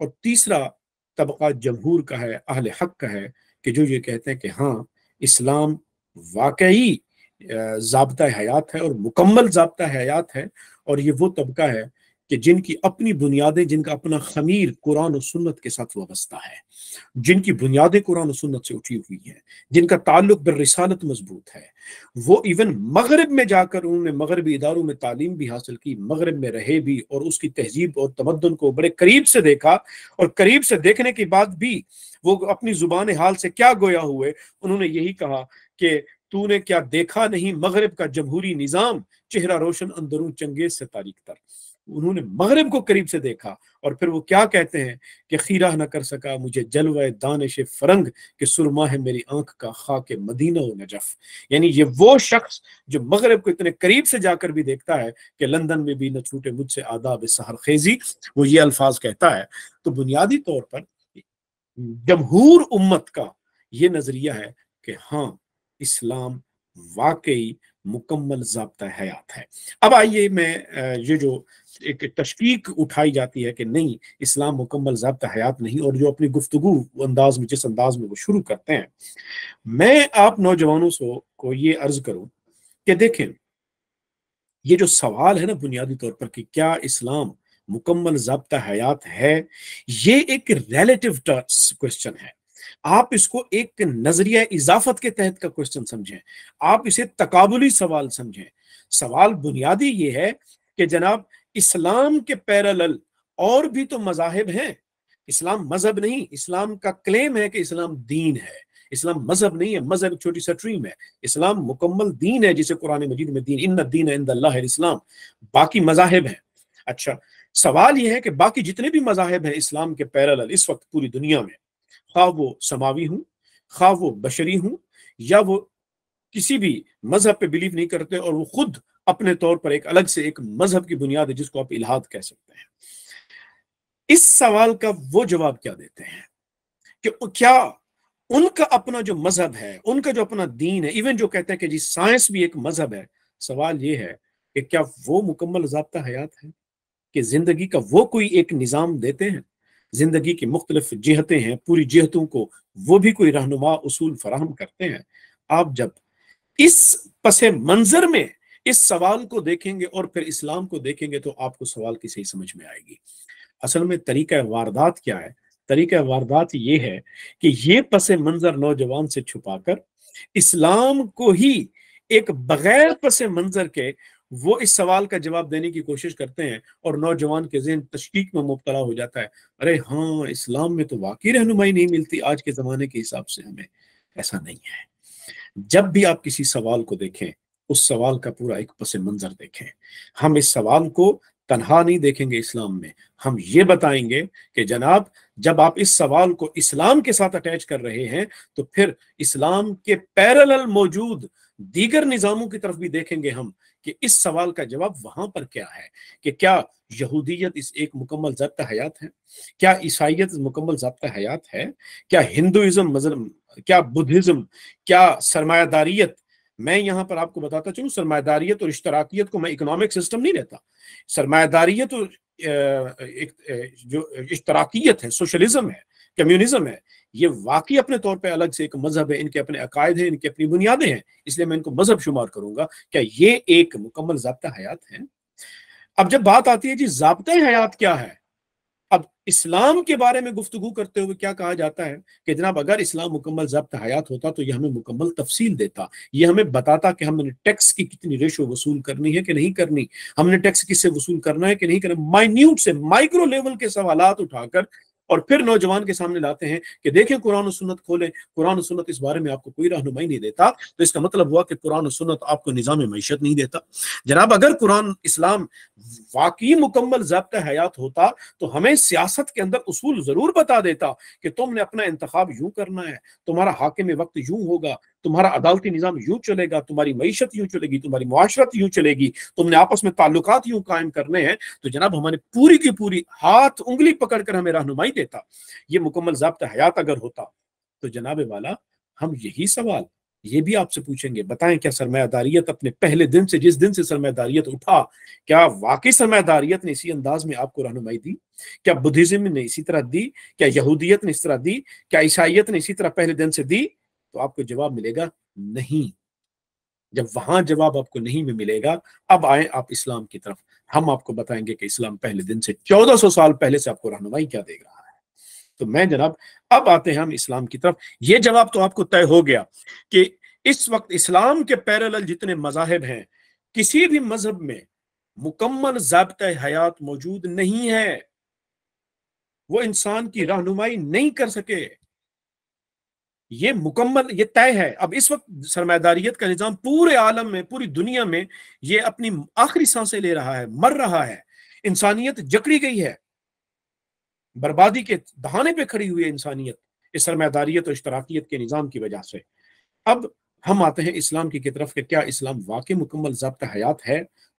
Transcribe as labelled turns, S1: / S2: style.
S1: और तीसरा तबका जमहूर का है अहल हक का है कि जो ये कहते हैं कि हाँ इस्लाम वाकई जबता हयात है और मुकम्मल जबता हयात है और ये वो तबका है कि जिनकी अपनी बुनियादें जिनका अपना खमीर कुरान और सुन्नत के साथ वाबस्ता है जिनकी बुनियादें कुरान और सुन्नत से उठी हुई हैं जिनका ताल्लुक बरसालत मजबूत है वो इवन मगरब में जाकर उन्होंने मगरबी इदारों में तालीम भी हासिल की मगरब में रहे भी और उसकी तहजीब और तमदन को बड़े करीब से देखा और करीब से देखने के बाद भी वो अपनी जुबान हाल से क्या गोया हुए उन्होंने यही कहा कि तूने क्या देखा नहीं मगरब का जमहूरी निज़ाम चेहरा रोशन अंदरू चंगेज से तारीख तर उन्होंने मगरब को करीब से देखा और फिर वो क्या कहते हैं कि खीरा न कर सका मुझे जलवा दानश फरंग के सुरमा है मेरी आंख का खा के मदीना व नजफ यानी ये वो शख्स जो मगरब को इतने करीब से जाकर भी देखता है कि लंदन में भी न छूटे मुझसे आदाब सहर खेजी वो ये अल्फाज कहता है तो बुनियादी तौर पर जमहूर उम्मत का ये नजरिया है कि हाँ इस्लाम वाकई मुकम्मल जबता हयात है अब आइए मैं ये जो एक तशकीक उठाई जाती है कि नहीं इस्लाम मुकम्मल जबता हयात नहीं और जो अपनी गुफ्तु अंदाज में जिस अंदाज में वो शुरू करते हैं मैं आप नौजवानों से को ये अर्ज करूं कि देखें ये जो सवाल है ना बुनियादी तौर पर कि क्या इस्लाम मुकम्मल जबता हयात है ये एक रेलेटिव क्वेश्चन है आप इसको एक नजरिया इजाफत के तहत का क्वेश्चन समझें आप इसे तकाबुली सवाल समझें सवाल बुनियादी ये है कि जनाब इस्लाम के पैरल और भी तो मजाहब हैं इस्लाम मजहब नहीं इस्लाम का क्लेम है कि इस्लाम दीन है इस्लाम मजहब नहीं है मजहब छोटी सा ट्रीम है इस्लाम मुकम्मल दीन है जिसे कुरान मजीद में दीन इन दीन है इस्लाम बाकी मजाहब हैं अच्छा सवाल यह है कि बाकी जितने भी मजाहब हैं इस्लाम के पैरल इस वक्त पूरी दुनिया में खा वो समावी हूँ खा वो बशरी हूँ या वो किसी भी मजहब पे बिलीव नहीं करते और वो खुद अपने तौर पर एक अलग से एक मजहब की बुनियाद है जिसको आप इलाहाद कह सकते हैं इस सवाल का वो जवाब क्या देते हैं कि क्या उनका अपना जो मजहब है उनका जो अपना दीन है इवन जो कहते हैं कि जी साइंस भी एक मजहब है सवाल ये है कि क्या वो मुकम्मल जबता हयात है कि जिंदगी का वो कोई एक निज़ाम देते हैं जिंदगी की मुख्तलिफ जहतें हैं पूरी जहतों को वो भी कोई रहनुमा उसूल फराहम करते हैं आप जब इस पस मंजर में इस सवाल को देखेंगे और फिर इस्लाम को देखेंगे तो आपको सवाल की सही समझ में आएगी असल में तरीका वारदात क्या है तरीका वारदात ये है कि ये पस मंजर नौजवान से छुपाकर इस्लाम को ही एक बगैर पस मंजर के वो इस सवाल का जवाब देने की कोशिश करते हैं और नौजवान के जहन तशकीक में मुबतला हो जाता है अरे हाँ इस्लाम में तो वाकई रहनुमाई नहीं मिलती आज के ज़माने के हिसाब से हमें ऐसा नहीं है जब भी आप किसी सवाल को देखें उस सवाल का पूरा एक पस मंजर देखें हम इस सवाल को तनहा नहीं देखेंगे इस्लाम में हम ये बताएंगे कि जनाब जब आप इस सवाल को इस्लाम के साथ अटैच कर रहे हैं तो फिर इस्लाम के पैरल मौजूद दीगर निज़ामों की तरफ भी देखेंगे हम कि इस सवाल का जवाब वहां पर क्या है कि क्या यहूदियत इस एक मुकम्मल जब्त हयात है क्या ईसाइत मुकम्मल जब्त हयात है क्या हिंदुज़म क्या बुद्धिज़्म क्या सरमायादारीत मैं यहाँ पर आपको बताता चलूँ सरमादारियत और इश्तराकियत को मैं इकोनॉमिक सिस्टम नहीं रहता सरमायादारीत और जो इश्तराकियत है सोशलिज्म है कम्युनिज्म है ये वाकई अपने तौर पे अलग से एक मजहब है इनके अपने अकायद हैं इनकी अपनी बुनियादें हैं इसलिए मैं इनको मजहब शुमार करूंगा क्या ये एक मुकम्मल जबता हयात है अब जब बात आती है जी जबत हयात क्या है अब इस्लाम के बारे में गुफ्तु करते हुए क्या कहा जाता है कि जनाब अगर इस्लाम मुकम्मल जब्त हयात होता तो यह हमें मुकम्मल तफसील देता यह हमें बताता कि हमने टैक्स की कितनी रेशो वसूल करनी है कि नहीं करनी हमने टैक्स किससे वसूल करना है कि नहीं करना माइन्यूट से माइक्रो लेवल के सवाल उठाकर और फिर नौजवान के सामने लाते हैं कि देखें कुरान और सुन्नत खोलें कुरान और सुन्नत इस बारे में आपको कोई रहनुमाई नहीं देता तो इसका मतलब हुआ कि कुरान और सुन्नत आपको निज़ाम मीशत नहीं देता जनाब अगर कुरान इस्लाम वाकई मुकम्मल जब्त हयात होता तो हमें सियासत के अंदर उसूल ज़रूर बता देता कि तुमने अपना इंतखब यूं करना है तुम्हारा हाकिम वक्त यूं होगा तुम्हारा अदालती निज़ाम यूं चलेगा तुम्हारी मीशत यूं चलेगी तुम्हारी माशरत यूं चलेगी तुमने आपस में ताल्लुक यूं कायम करने हैं तो जनाब हमारे पूरी की पूरी हाथ उंगली पकड़कर हमें रहनुमाई देता ये मुकम्मल जब्त हयात अगर होता तो जनाब वाला हम यही सवाल ये भी आपसे पूछेंगे बताएं क्या सरमादारियत अपने पहले दिन से जिस दिन से सरमादारियत उठा क्या वाकई सरमादारियत ने इसी अंदाज में आपको रहनुमाई दी क्या बुद्धिज्म ने इसी तरह दी क्या यहूदियत ने इस तरह दी क्या ईसाइत ने इसी तरह पहले दिन से दी तो आपको जवाब मिलेगा नहीं जब वहां जवाब आपको नहीं में मिलेगा अब आए आप इस्लाम की तरफ हम आपको बताएंगे कि इस्लाम पहले दिन से 1400 साल पहले से आपको रहनुमाई क्या दे रहा है तो मैं जनाब अब आते हैं हम इस्लाम की तरफ ये जवाब तो आपको तय हो गया कि इस वक्त इस्लाम के पैरल जितने मजाहब हैं किसी भी मजहब में मुकम्मल जबत हयात मौजूद नहीं है वो इंसान की रहनुमाई नहीं कर सके ये मुकम्मल ये तय है अब इस वक्त सरमादारीत का निज़ाम पूरे आलम में पूरी दुनिया में ये अपनी आखिरी सांसें ले रहा है मर रहा है इंसानियत जकड़ी गई है बर्बादी के दहाने पे खड़ी हुई है इंसानियत इस सरमादारीत और इश्तराकियत के निज़ाम की वजह से अब हम आते हैं इस्लाम की तरफ क्या इस्लाम वाकई मुकम्मल जब्त हयात है